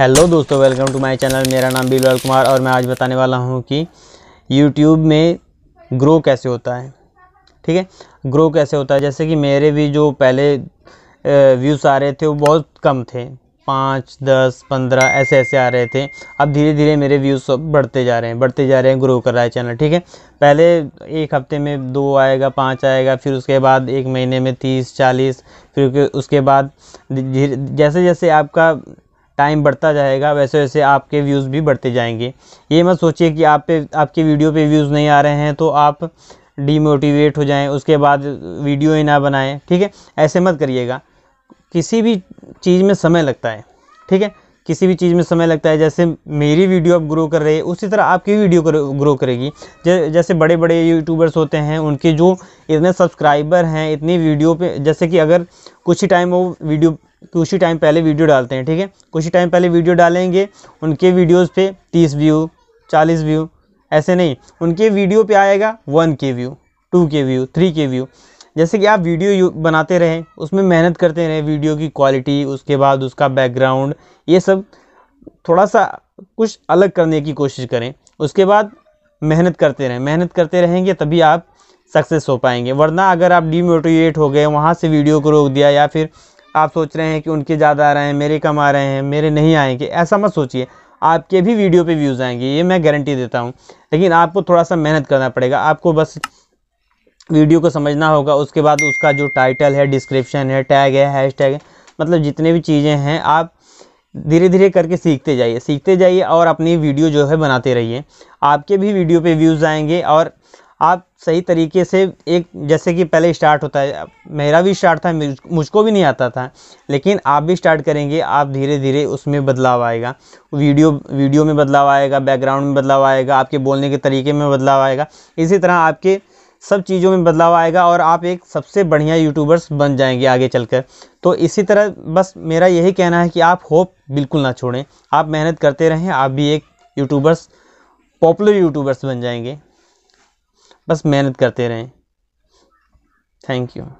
hello दोस्तों welcome to my channel मेरा नाम बीलवल कुमार और मैं आज बताने वाला हूँ कि यूट्यूब में ग्रो कैसे होता है ठीक है ग्रो कैसे होता है जैसे कि मेरे भी जो पहले व्यूज़ आ रहे थे वो बहुत कम थे पाँच दस पंद्रह ऐसे ऐसे आ रहे थे अब धीरे धीरे मेरे व्यूज़ बढ़ते जा रहे हैं बढ़ते जा रहे हैं ग्रो कर रहा है चैनल ठीक है पहले एक हफ्ते में दो आएगा पाँच आएगा फिर उसके बाद एक महीने में तीस चालीस फिर उसके बाद जैसे जैसे आपका टाइम बढ़ता जाएगा वैसे वैसे आपके व्यूज़ भी बढ़ते जाएंगे ये मत सोचिए कि आप पे आपकी वीडियो पे व्यूज़ नहीं आ रहे हैं तो आप डीमोटिवेट हो जाएं उसके बाद वीडियो ही ना बनाएं ठीक है ऐसे मत करिएगा किसी भी चीज़ में समय लगता है ठीक है किसी भी चीज़ में समय लगता है जैसे मेरी वीडियो आप ग्रो कर रहे हैं उसी तरह आपकी वीडियो ग्रो करेगी जैसे बड़े बड़े यूट्यूबर्स होते हैं उनके जो इतने सब्सक्राइबर हैं इतनी वीडियो पे जैसे कि अगर कुछ ही टाइम वो वीडियो कुछ ही टाइम पहले वीडियो डालते हैं ठीक है कुछ ही टाइम पहले वीडियो डालेंगे उनके वीडियोज़ पे तीस व्यू चालीस व्यू ऐसे नहीं उनके वीडियो पे आएगा one K view two K view three K view जैसे कि आप वीडियो बनाते रहें उसमें मेहनत करते रहें वीडियो की क्वालिटी उसके बाद उसका बैकग्राउंड ये सब थोड़ा सा कुछ अलग करने की कोशिश करें उसके बाद मेहनत करते रहें मेहनत करते रहेंगे तभी आप सक्सेस हो पाएंगे वरना अगर आप डीमोटिवेट हो गए वहाँ से वीडियो को रोक दिया या फिर आप सोच रहे हैं कि उनके ज़्यादा आ रहे हैं मेरे कम आ रहे हैं मेरे नहीं आएंगे ऐसा मत सोचिए आपके भी वीडियो पे व्यूज़ आएंगे ये मैं गारंटी देता हूँ लेकिन आपको थोड़ा सा मेहनत करना पड़ेगा आपको बस वीडियो को समझना होगा उसके बाद उसका जो टाइटल है डिस्क्रिप्शन है टैग है हैश टैग है मतलब जितने भी चीज़ें हैं आप धीरे धीरे करके सीखते जाइए सीखते जाइए और अपनी वीडियो जो है बनाते रहिए आपके भी वीडियो पे व्यूज़ आएंगे और आप सही तरीके से एक जैसे कि पहले स्टार्ट होता है मेरा भी स्टार्ट था मुझको भी नहीं आता था लेकिन आप भी स्टार्ट करेंगे आप धीरे धीरे उसमें बदलाव आएगा वीडियो वीडियो में बदलाव आएगा बैकग्राउंड में बदलाव आएगा आपके बोलने के तरीके में बदलाव आएगा इसी तरह आपके सब चीज़ों में बदलाव आएगा और आप एक सबसे बढ़िया यूट्यूबर्स बन जाएंगे आगे चलकर तो इसी तरह बस मेरा यही कहना है कि आप होप बिल्कुल ना छोड़ें आप मेहनत करते रहें आप भी एक यूट्यूबर्स पॉपुलर यूट्यूबर्स बन जाएंगे बस मेहनत करते रहें थैंक यू